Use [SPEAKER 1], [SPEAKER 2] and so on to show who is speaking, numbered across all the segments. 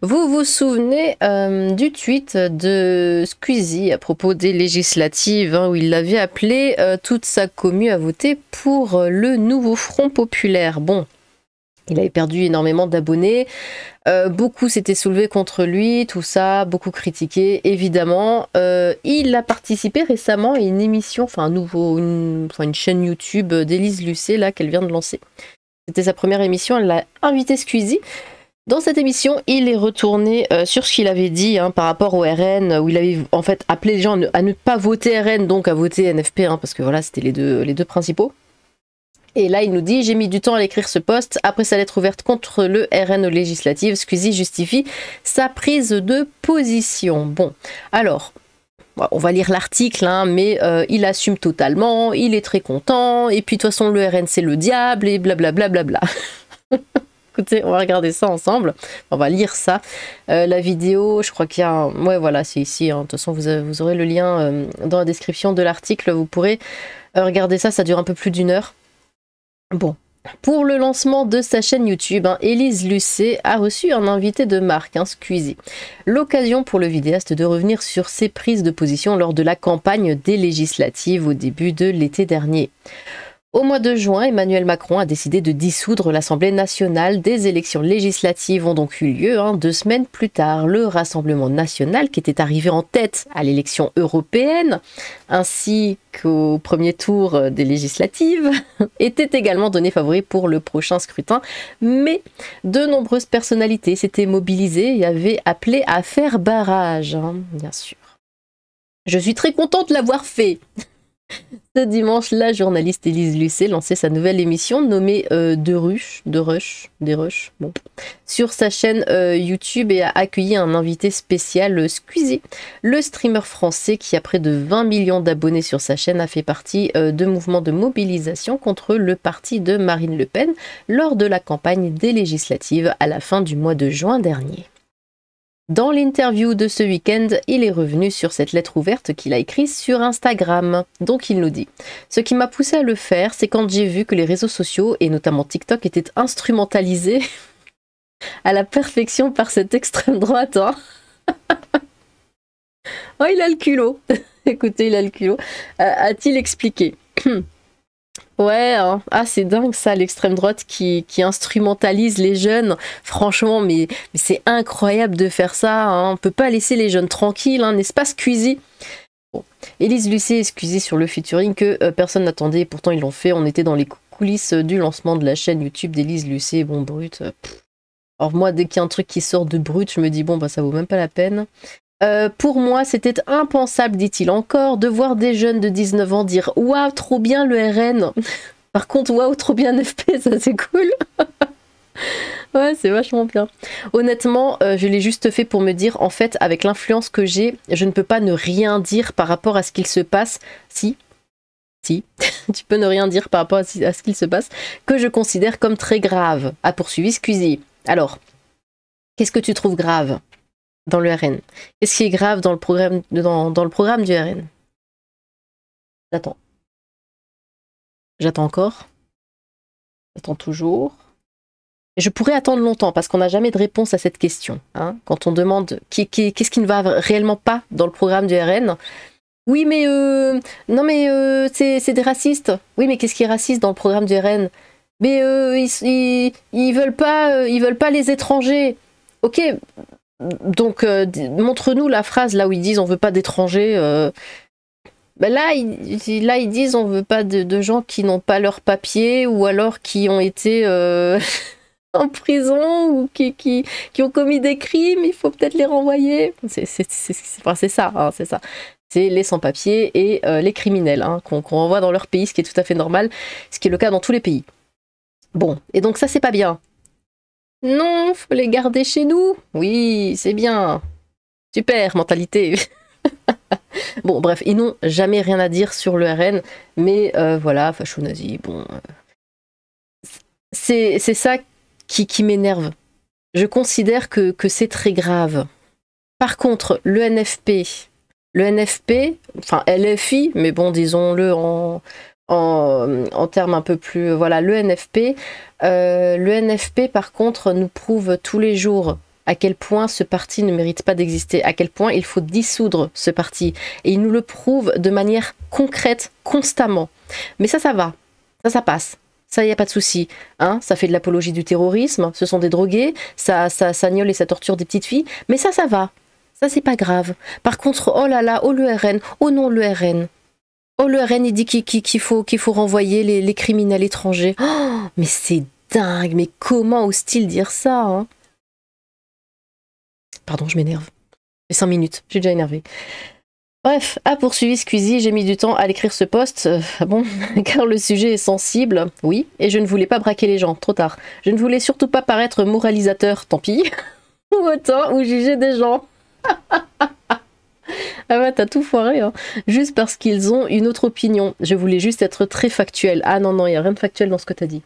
[SPEAKER 1] Vous vous souvenez euh, du tweet de Squeezie à propos des législatives, hein, où il avait appelé euh, toute sa commu à voter pour euh, le nouveau Front populaire. Bon, il avait perdu énormément d'abonnés. beaucoup s'étaient soulevés contre lui, tout ça, beaucoup critiqué, évidemment. il a participé récemment à une émission, enfin un nouveau, une, enfin, une chaîne YouTube d'Élise Lucet, là, qu'elle vient de lancer. C'était sa première émission, elle l'a invité Squeezie. Dans cette émission, il est retourné euh, sur ce qu'il avait dit hein, par rapport au RN, où il avait en fait appelé les gens à ne, pas voter RN, donc à voter NFP, hein, parce que voilà, c'était les deux, principaux. Et là, il nous dit J'ai mis du temps à l'écrire ce poste. Après sa lettre ouverte contre le RN législatif, législatives, qui justifie sa prise de position. Bon, alors. On va lire l'article, hein, mais euh, il assume totalement, il est très content, et puis de toute façon le RN c'est le diable, et blablabla. écoutez, on va regarder ça ensemble. On va lire ça. Euh, la vidéo, je crois qu'il y a... Un... Ouais, voilà, c'est ici. Hein. De toute façon, vous, aurez le lien euh, dans la description de l'article. Vous pourrez euh, regarder ça. Ça dure un peu plus d'une heure. Bon, pour le lancement de sa chaîne YouTube, hein, Élise Lucet a reçu un invité de marque, hein, L'occasion pour le vidéaste de revenir sur ses prises de position lors de la campagne des législatives au début de l'été dernier. Au mois de juin, Emmanuel Macron a décidé de dissoudre l'Assemblée nationale. Des élections législatives ont donc eu lieu. Hein, deux semaines plus tard, le Rassemblement national, qui était arrivé en tête à l'élection européenne, ainsi qu'au premier tour des législatives, était également donné favori pour le prochain scrutin. Mais de nombreuses personnalités s'étaient mobilisées et avaient appelé à faire barrage, hein, bien sûr. Je suis très contente de l'avoir fait ce dimanche, la journaliste Élise Lucet lançait sa nouvelle émission nommée euh, De Rush, Des sur sa chaîne euh, YouTube et a accueilli un invité spécial, euh, le streamer français qui, a près de 20 millions d'abonnés sur sa chaîne, a fait partie de mouvements de mobilisation contre le parti de Marine Le Pen lors de la campagne des législatives à la fin du mois de juin dernier. Dans l'interview de ce week-end, il est revenu sur cette lettre ouverte qu'il a écrite sur Instagram. Donc il nous dit Ce qui m'a poussé à le faire, c'est quand j'ai vu que les réseaux sociaux, et notamment TikTok, étaient instrumentalisés à la perfection par cette extrême droite. Hein. oh, il a le culot Écoutez, il a le culot. Euh, a-t-il expliqué Ouais, hein. ah, c'est dingue ça, l'extrême droite qui, instrumentalise les jeunes. Franchement, mais, c'est incroyable de faire ça. Hein. On peut pas laisser les jeunes tranquilles, hein, n'est-ce pas, Squeezie bon. Élise Lucet excusée sur le featuring que euh, personne n'attendait, pourtant ils l'ont fait. On était dans les coulisses euh, du lancement de la chaîne YouTube d'Elise Lucet. Bon, brut. Euh, Or, Alors moi, dès qu'il y a un truc qui sort de brut, je me dis, bon, bah ça vaut même pas la peine. Euh, pour moi, c'était impensable, dit-il encore, de voir des jeunes de 19 ans dire Waouh, trop bien le RN Par contre, waouh, trop bien FP, ça c'est cool Ouais, c'est vachement bien. Honnêtement, euh, je l'ai juste fait pour me dire En fait, avec l'influence que j'ai, je ne peux pas ne rien dire par rapport à ce qu'il se passe. Si, si, tu peux ne rien dire par rapport à ce qu'il se passe, que je considère comme très grave, a poursuivi Scusi. Alors, qu'est-ce que tu trouves grave dans le RN Qu'est-ce qui est grave dans le programme, dans, le programme du RN J'attends. J'attends encore. J'attends toujours. je pourrais attendre longtemps parce qu'on n'a jamais de réponse à cette question. Hein. Quand on demande qu'est-ce qui, ne va réellement pas dans le programme du RN, oui, mais euh, non, mais euh, c'est des racistes. Oui, mais qu'est-ce qui est raciste dans le programme du RN Mais euh, ils, ils, ils, veulent pas, euh, ils veulent pas les étrangers. Ok, donc, euh, montre-nous la phrase là où ils disent on veut pas d'étrangers. Euh. Ben là, ils, là, ils disent on veut pas de, gens qui n'ont pas leur papier ou alors qui ont été euh, en prison ou qui, ont commis des crimes. Il faut peut-être les renvoyer. C'est ça, hein, c'est ça. C'est les sans-papiers et les criminels hein, qu'on renvoie dans leur pays, ce qui est tout à fait normal, ce qui est le cas dans tous les pays. Bon, et donc ça, c'est pas bien. Non, faut les garder chez nous. Oui, c'est bien. Super, mentalité. bon, bref, ils n'ont jamais rien à dire sur le RN, mais euh, voilà, facho nazi, bon. Euh, c'est ça qui, qui m'énerve. Je considère que, que c'est très grave. Par contre, le NFP, le NFP, enfin LFI, mais bon, disons-le en, en, termes un peu plus... Voilà, le NFP. Euh, le NFP, par contre, nous prouve tous les jours à quel point ce parti ne mérite pas d'exister, à quel point il faut dissoudre ce parti. Et il nous le prouve de manière concrète, constamment. Mais ça, ça va. Ça, ça passe. Ça, il n'y a pas de souci. Hein ça fait de l'apologie du terrorisme, ce sont des drogués, ça, ça, ça et ça torture des petites filles. Mais ça, ça va. Ça, c'est pas grave. Par contre, oh là là, oh l'ERN. oh non le Oh, le RN, dit qu'il faut, renvoyer les, criminels étrangers. Oh, mais c'est dingue, mais comment ose-t-il dire ça hein Pardon, je m'énerve. C'est 5 minutes, j'ai déjà énervé. Bref, a poursuivi Squeezie, j'ai mis du temps à l'écrire ce poste, euh, ah bon, car le sujet est sensible, oui, et je ne voulais pas braquer les gens, trop tard. Je ne voulais surtout pas paraître moralisateur, tant pis, ou autant, ou juger des gens. Ah ouais, t'as tout foiré. Hein. Juste parce qu'ils ont une autre opinion. Je voulais juste être très factuel. Ah non, non, il n'y a rien de factuel dans ce que t'as dit.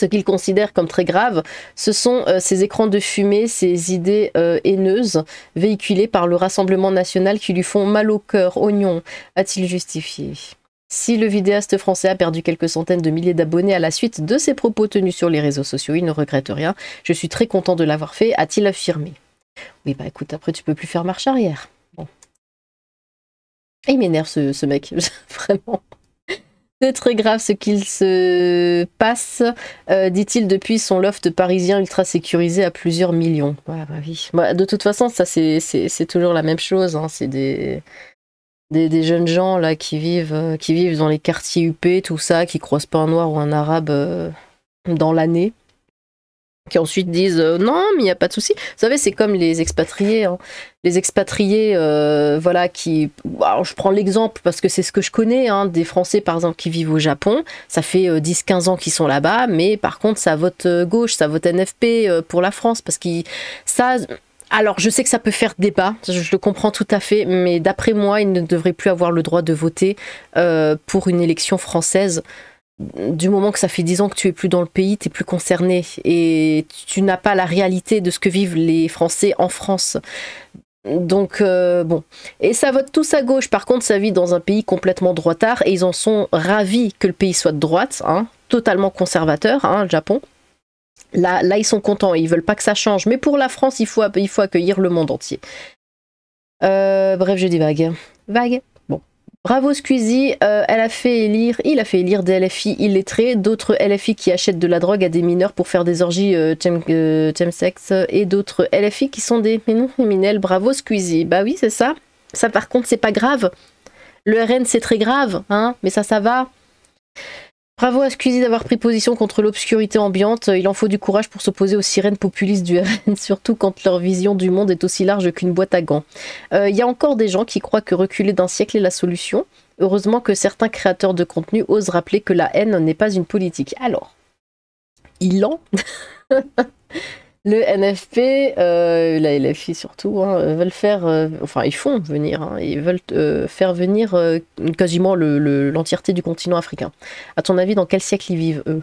[SPEAKER 1] Ce qu'ils considèrent comme très grave, ce sont euh, ces écrans de fumée, ces idées euh, haineuses véhiculées par le Rassemblement national qui lui font mal au cœur, oignon, a-t-il justifié. Si le vidéaste français a perdu quelques centaines de milliers d'abonnés à la suite de ses propos tenus sur les réseaux sociaux, il ne regrette rien. Je suis très content de l'avoir fait, a-t-il affirmé. Oui, bah écoute, après tu peux plus faire marche arrière. Ah, il m'énerve ce, ce mec, vraiment. C'est très grave ce qu'il se passe, euh, dit-il depuis son loft parisien ultra sécurisé à plusieurs millions. bah oui. de toute façon, ça c'est toujours la même chose. Hein. C'est des, des, jeunes gens là qui vivent, euh, qui vivent dans les quartiers huppés, tout ça, qui croisent pas un noir ou un arabe euh, dans l'année qui ensuite disent euh, non, mais il n'y a pas de souci. Vous savez, c'est comme les expatriés. Hein. Les expatriés, euh, voilà, qui. je prends l'exemple parce que c'est ce que je connais, hein, des Français, par exemple, qui vivent au Japon. Ça fait 10-15 euh, ans qu'ils sont là-bas, mais par contre, ça vote gauche, ça vote NFP pour la France, parce que ça. Alors, je sais que ça peut faire débat, je le comprends tout à fait, mais d'après moi, ils ne devraient plus avoir le droit de voter pour une élection française du moment que ça fait 10 ans que tu es plus dans le pays, tu es plus concerné et tu n'as pas la réalité de ce que vivent les Français en France. Donc euh, bon, et ça vote tous à gauche. Par contre, ça vit dans un pays complètement droitard et ils en sont ravis que le pays soit de droite, hein. totalement conservateur, hein, le Japon. Là, là, ils sont contents, ils veulent pas que ça change. Mais pour la France, il faut, il faut accueillir le monde entier. Euh, bref, je dis vague. Vague. Bravo Squeezie, euh, elle a fait élire, il a fait élire des LFI illettrés, d'autres LFI qui achètent de la drogue à des mineurs pour faire des orgies euh, euh et d'autres LFI qui sont des non criminels. Bravo Squeezie. Bah oui, c'est ça. Ça par contre, c'est pas grave. Le RN, c'est très grave, hein, mais ça, ça va. Bravo à Squeezie d'avoir pris position contre l'obscurité ambiante. Il en faut du courage pour s'opposer aux sirènes populistes du RN, surtout quand leur vision du monde est aussi large qu'une boîte à gants. Il euh, y a encore des gens qui croient que reculer d'un siècle est la solution. Heureusement que certains créateurs de contenu osent rappeler que la haine n'est pas une politique. Alors, il en Le NFP, euh, la LFI surtout, hein, veulent faire, euh, enfin ils font venir, hein, ils veulent euh, faire venir quasiment l'entièreté du continent africain. À ton avis, dans quel siècle ils vivent eux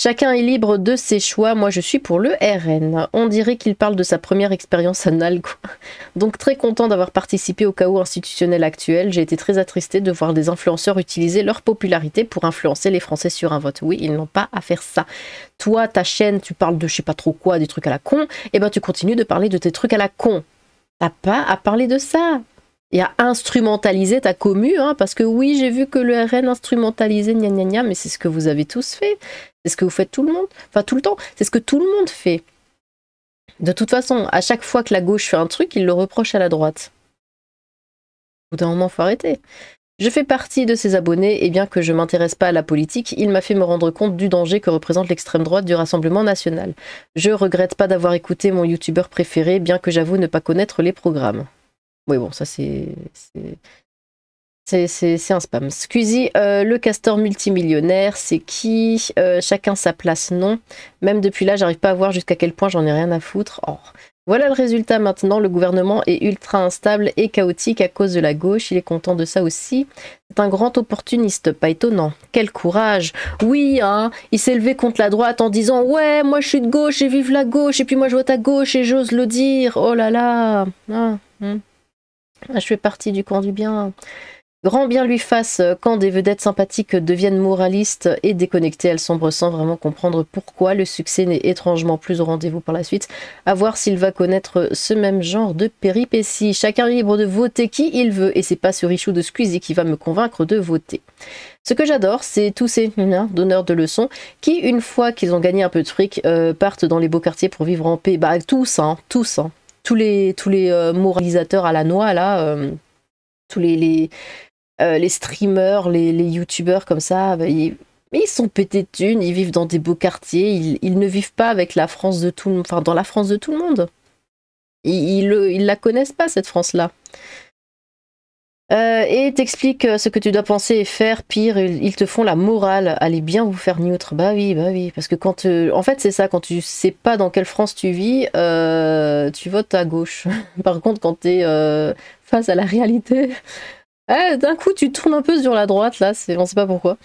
[SPEAKER 1] Chacun est libre de ses choix. Moi, je suis pour le RN. On dirait qu'il parle de sa première expérience anale. Quoi. Donc, très content d'avoir participé au chaos institutionnel actuel. J'ai été très attristée de voir des influenceurs utiliser leur popularité pour influencer les Français sur un vote. Oui, ils n'ont pas à faire ça. Toi, ta chaîne, tu parles de je sais pas trop quoi, des trucs à la con. Eh ben, tu continues de parler de tes trucs à la con. T'as pas à parler de ça et à instrumentaliser ta commu, hein, parce que oui, j'ai vu que le RN instrumentalisait, gna gna gna, mais c'est ce que vous avez tous fait. C'est ce que vous faites tout le monde, enfin tout le temps, c'est ce que tout le monde fait. De toute façon, à chaque fois que la gauche fait un truc, il le reproche à la droite. Au bout d'un moment, faut arrêter. Je fais partie de ses abonnés, et bien que je m'intéresse pas à la politique, il m'a fait me rendre compte du danger que représente l'extrême droite du Rassemblement national. Je regrette pas d'avoir écouté mon youtubeur préféré, bien que j'avoue ne pas connaître les programmes. Oui, bon, ça c'est c'est un spam. Squeezie, euh, le castor multimillionnaire, c'est qui euh, Chacun sa place, non. Même depuis là, j'arrive pas à voir jusqu'à quel point j'en ai rien à foutre. Or, oh. Voilà le résultat maintenant. Le gouvernement est ultra instable et chaotique à cause de la gauche. Il est content de ça aussi. C'est un grand opportuniste, pas étonnant. Quel courage. Oui, hein, il s'est levé contre la droite en disant Ouais, moi je suis de gauche et vive la gauche. Et puis moi je vote à gauche et j'ose le dire. Oh là là. Ah, hmm. ah, je fais partie du camp du bien. Grand bien lui fasse euh, quand des vedettes sympathiques deviennent moralistes et déconnectées, elles sombre sans vraiment comprendre pourquoi le succès n'est étrangement plus au rendez-vous par la suite. À voir s'il va connaître ce même genre de péripéties. Chacun libre de voter qui il veut et c'est pas ce richou de Squeezie qui va me convaincre de voter. Ce que j'adore, c'est tous ces donneurs de leçons qui, une fois qu'ils ont gagné un peu de fric, euh, partent dans les beaux quartiers pour vivre en paix. Bah tous, hein, tous, hein. tous les tous les euh, moralisateurs à la noix là. tous les euh, les streamers, les, les youtubeurs comme ça, ben, ils, sont pétés de thunes, ils vivent dans des beaux quartiers, ils, ne vivent pas avec la France de tout monde, enfin dans la France de tout le monde. Ils, ils, la connaissent pas cette France-là. Euh, et t'expliques euh, ce que tu dois penser et faire, pire, ils, te font la morale, allez bien vous faire neutre. Bah oui, bah oui, parce que quand. En fait, c'est ça, quand tu sais pas dans quelle France tu vis, tu votes à gauche. Par contre, quand tu es face à la réalité, ah, d'un coup, tu tournes un peu sur la droite, là, on sait pas pourquoi.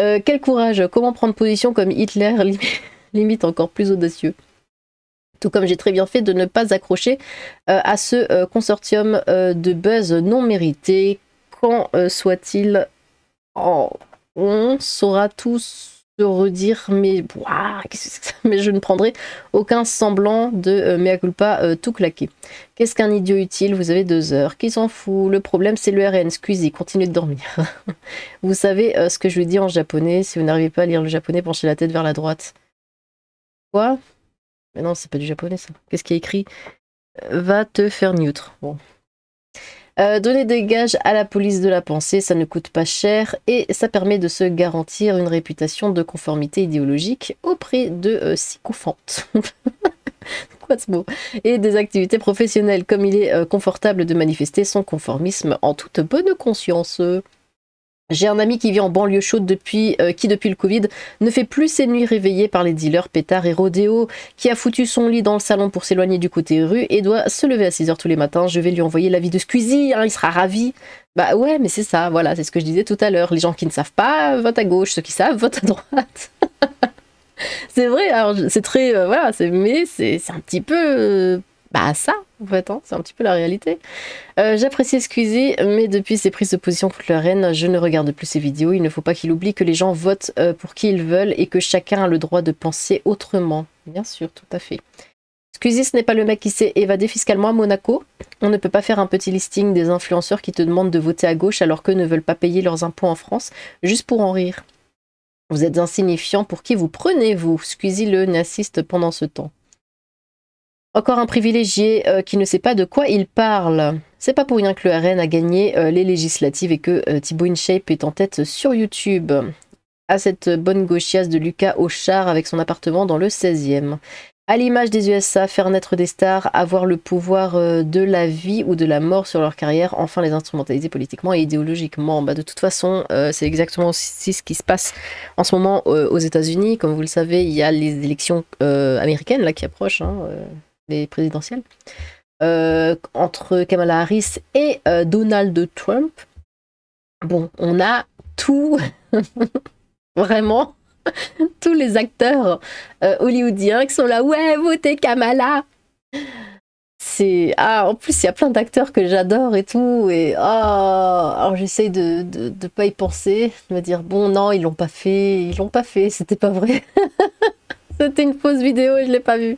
[SPEAKER 1] Euh, quel courage Comment prendre position comme Hitler Limite encore plus audacieux. Tout comme j'ai très bien fait de ne pas accrocher euh, à ce euh, consortium de buzz non mérité. Quand soit-il On saura tous redire mais, ah, mais je ne prendrai aucun semblant de euh, mea culpa euh, tout claqué. Qu'est-ce qu'un idiot utile Vous avez deux heures. Qui s'en fout Le problème c'est le RN. Squeezie, continuez de dormir. vous savez euh, ce que je lui dis en japonais. Si vous n'arrivez pas à lire le japonais, penchez la tête vers la droite. Quoi Mais non, c'est pas du japonais ça. Qu'est-ce qui est écrit Va te faire neutre. Bon, euh, donner des gages à la police de la pensée, ça ne coûte pas cher et ça permet de se garantir une réputation de conformité idéologique auprès de euh, sycophantes. Et des activités professionnelles, comme il est euh, confortable de manifester son conformisme en toute bonne conscience. J'ai un ami qui vit en banlieue chaude depuis, euh, qui depuis le Covid ne fait plus ses nuits réveillées par les dealers pétards et rodéo, qui a foutu son lit dans le salon pour s'éloigner du côté rue et doit se lever à 6h tous les matins. Je vais lui envoyer l'avis de Squeezie, hein, il sera ravi. Bah ouais, mais c'est ça, voilà, c'est ce que je disais tout à l'heure. Les gens qui ne savent pas vote à gauche, ceux qui savent vote à droite. c'est vrai, alors c'est très, euh, voilà voilà, mais c'est un petit peu, euh, bah ça, en fait, hein, c'est un petit peu la réalité. Euh, j'apprécie Squeezie, mais depuis ses prises de position contre la reine, je ne regarde plus ses vidéos. Il ne faut pas qu'il oublie que les gens votent euh, pour qui ils veulent et que chacun a le droit de penser autrement. Bien sûr, tout à fait. Squeezie, ce n'est pas le mec qui s'est évadé fiscalement à Monaco. On ne peut pas faire un petit listing des influenceurs qui te demandent de voter à gauche alors qu'eux ne veulent pas payer leurs impôts en France, juste pour en rire. Vous êtes insignifiant pour qui vous prenez-vous Squeezie le n'assiste pendant ce temps. Encore un privilégié euh, qui ne sait pas de quoi il parle. C'est pas pour rien que le RN a gagné euh, les législatives et que euh, Thibaut InShape est en tête sur YouTube. À cette bonne gauchiasse de Lucas Auchard avec son appartement dans le 16e. À l'image des USA, faire naître des stars, avoir le pouvoir de la vie ou de la mort sur leur carrière, enfin les instrumentaliser politiquement et idéologiquement. Bah, de toute façon, c'est exactement ce qui se passe en ce moment aux États-Unis. Comme vous le savez, il y a les élections américaines là, qui approchent. Hein, présidentielle présidentielles, euh, entre Kamala Harris et euh, Donald Trump. Bon, on a tout, vraiment, tous les acteurs euh, hollywoodiens qui sont là, ouais, votez Kamala c'est ah en plus il y a plein d'acteurs que j'adore et tout et oh, alors j'essaye de, de, pas y penser de me dire bon non ils l'ont pas fait ils l'ont pas fait c'était pas vrai c'était une fausse vidéo je l'ai pas vu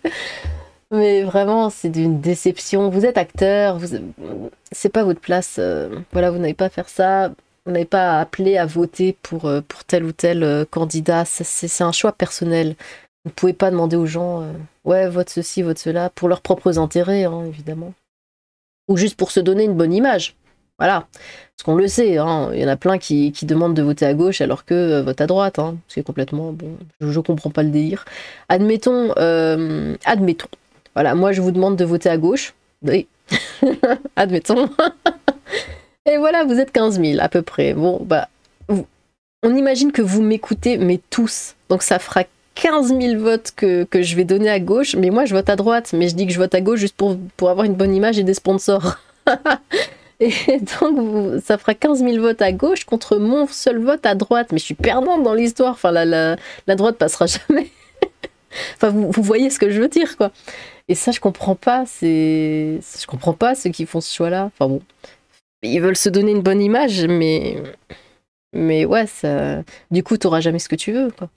[SPEAKER 1] mais vraiment, c'est d'une déception. Vous êtes acteur, vous... c'est pas votre place. Euh, voilà, vous n'avez pas à faire ça. Vous n'avez pas à appeler à voter pour, euh, pour tel ou tel euh, candidat. C'est un choix personnel. Vous ne pouvez pas demander aux gens, ouais, vote ceci, vote cela, pour leurs propres intérêts, hein, évidemment. Ou juste pour se donner une bonne image. Voilà. Parce qu'on le sait, hein, il y en a plein qui, qui, demandent de voter à gauche alors que vote à droite. Hein. C'est complètement. Bon, je, ne comprends pas le délire. Admettons. admettons voilà, moi je vous demande de voter à gauche. Oui, admettons. Et voilà, vous êtes 15 000 à peu près. Bon, bah, on imagine que vous m'écoutez, mais tous. Donc ça fera 15 000 votes que, je vais donner à gauche, mais moi je vote à droite. Mais je dis que je vote à gauche juste pour, pour avoir une bonne image et des sponsors. et donc ça fera 15 000 votes à gauche contre mon seul vote à droite. Mais je suis perdante dans l'histoire. Enfin, la, la, la droite passera jamais enfin, vous, voyez ce que je veux dire, quoi. Et ça, je comprends pas. C'est, je comprends pas ceux qui font ce choix-là. Enfin bon, ils veulent se donner une bonne image, mais, mais ouais, ça... du coup, t'auras jamais ce que tu veux, quoi.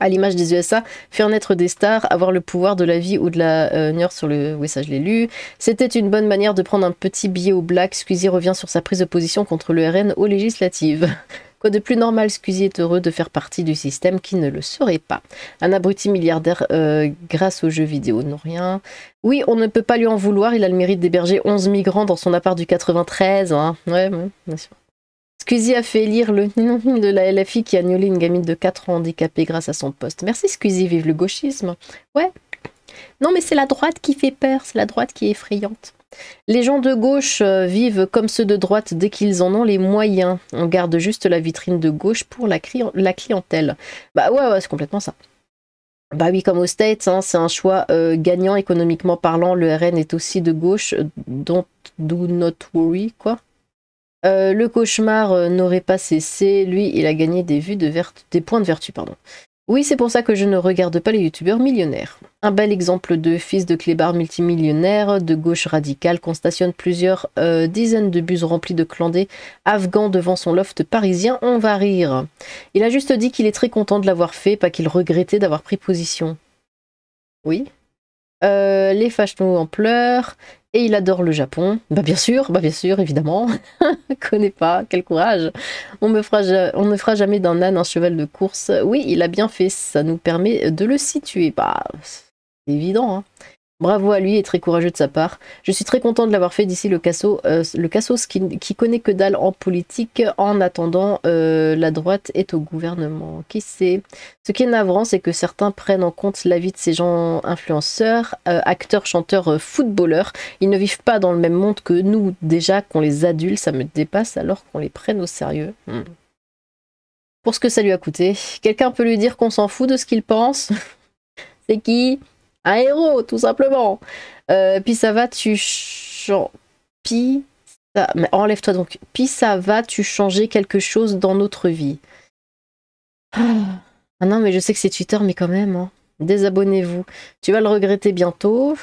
[SPEAKER 1] À l'image des USA, faire naître des stars, avoir le pouvoir de la vie ou de la euh, sur le. Oui, ça je l'ai lu. C'était une bonne manière de prendre un petit billet au black. Squeezie revient sur sa prise de position contre le RN aux législatives. Quoi de plus normal, Scusi est heureux de faire partie du système qui ne le serait pas. Un abruti milliardaire euh, grâce aux jeux vidéo, non rien. Oui, on ne peut pas lui en vouloir, il a le mérite d'héberger 11 migrants dans son appart du 93. Hein. bien sûr. a fait lire le nom de la LFI qui a annulé une gamine de 4 ans handicapée grâce à son poste. Merci Scusi, vive le gauchisme. Ouais. Non mais c'est la droite qui fait peur, c'est la droite qui est effrayante. Les gens de gauche euh, vivent comme ceux de droite dès qu'ils en ont les moyens. On garde juste la vitrine de gauche pour la, clientèle. Bah ouais, ouais c'est complètement ça. Bah oui, comme aux States, hein, c'est un choix euh, gagnant économiquement parlant. Le RN est aussi de gauche. Don't do not worry, quoi. Euh, le cauchemar n'aurait pas cessé. Lui, il a gagné des vues de des points de vertu, pardon. Oui, c'est pour ça que je ne regarde pas les youtubeurs millionnaires. Un bel exemple de fils de clébard multimillionnaire de gauche radicale qu'on stationne plusieurs euh, dizaines de bus remplis de clandés afghans devant son loft parisien, on va rire. Il a juste dit qu'il est très content de l'avoir fait, pas qu'il regrettait d'avoir pris position. Oui, euh, les fachos en pleurs, et il adore le Japon. Bah bien sûr, bah bien sûr, évidemment. Connais pas, quel courage. On, ne fera jamais d'un âne un cheval de course. Oui, il a bien fait, ça nous permet de le situer. Bah, c'est évident. Hein. Bravo à lui et très courageux de sa part. Je suis très content de l'avoir fait d'ici le Casso, euh, le Casso qui, connaît que dalle en politique. En attendant, euh, la droite est au gouvernement. Qui sait Ce qui est navrant, c'est que certains prennent en compte l'avis de ces gens influenceurs, euh, acteurs, chanteurs, footballeurs. Ils ne vivent pas dans le même monde que nous. Déjà qu'on les adultes, ça me dépasse alors qu'on les prenne au sérieux. Hmm. Pour ce que ça lui a coûté, quelqu'un peut lui dire qu'on s'en fout de ce qu'il pense C'est qui un héros, tout simplement. Euh, puis ça va, tu Puis enlève-toi donc. Puis ça va, tu changer quelque chose dans notre vie. Ah non, mais je sais que c'est Twitter, mais quand même, hein. désabonnez-vous. Tu vas le regretter bientôt.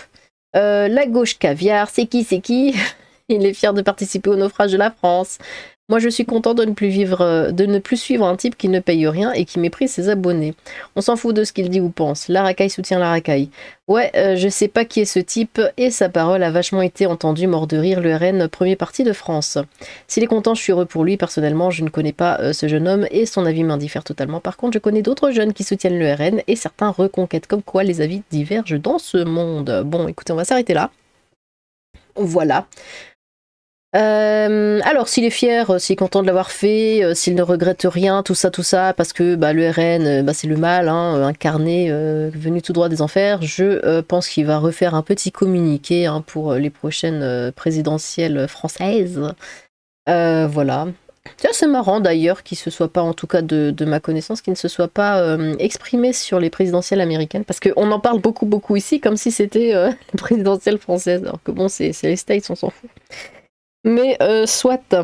[SPEAKER 1] Euh, la gauche caviar, c'est qui, c'est qui Il est fier de participer au naufrage de la France. Moi, je suis content de ne plus vivre, euh, de ne plus suivre un type qui ne paye rien et qui méprise ses abonnés. On s'en fout de ce qu'il dit ou pense. La racaille soutient la racaille. Ouais, euh, je sais pas qui est ce type et sa parole a vachement été entendue mort de rire le RN premier parti de France. S'il est content, je suis heureux pour lui. Personnellement, je ne connais pas euh, ce jeune homme et son avis m'indiffère totalement. Par contre, je connais d'autres jeunes qui soutiennent le RN et certains reconquêtent. Comme quoi, les avis divergent dans ce monde. Bon, écoutez, on va s'arrêter là. Voilà. Euh, alors, s'il est fier, euh, s'il est content de l'avoir fait, euh, s'il ne regrette rien, tout ça, tout ça, parce que bah, le RN, bah, c'est le mal, hein, incarné, venu tout droit des enfers, je pense qu'il va refaire un petit communiqué hein, pour les prochaines présidentielles françaises. voilà. C'est assez marrant d'ailleurs qu'il ne se soit pas, en tout cas de, ma connaissance, qu'il ne se soit pas exprimé sur les présidentielles américaines, parce qu'on en parle beaucoup, beaucoup ici, comme si c'était les présidentielles présidentielle alors que bon, c'est les States, on s'en fout. Mais euh, soit.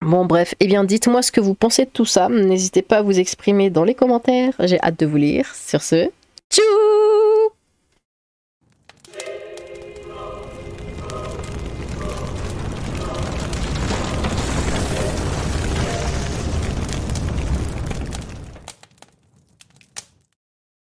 [SPEAKER 1] Bon bref, eh bien dites-moi ce que vous pensez de tout ça. N'hésitez pas à vous exprimer dans les commentaires. J'ai hâte de vous lire. Sur ce, tchou